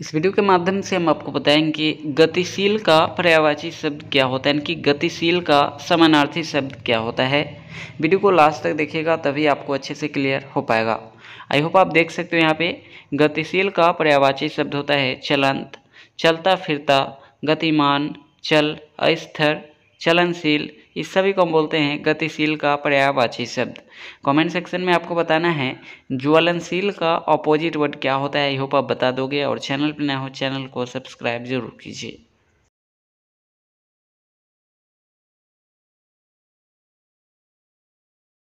इस वीडियो के माध्यम से हम आपको बताएंगे गतिशील का पर्यावाची शब्द क्या होता है यानी कि गतिशील का समानार्थी शब्द क्या होता है वीडियो को लास्ट तक देखिएगा तभी आपको अच्छे से क्लियर हो पाएगा आई होप आप देख सकते हो यहाँ पे गतिशील का पर्यावाची शब्द होता है चलंत चलता फिरता गतिमान चल अस्थिर चलनशील इस सभी को हम बोलते हैं गतिशील का पर्यायवाची शब्द कमेंट सेक्शन में आपको बताना है ज्वलनशील का ऑपोजिट वर्ड क्या होता है आई होप आप बता दोगे और चैनल पर नया हो चैनल को सब्सक्राइब जरूर कीजिए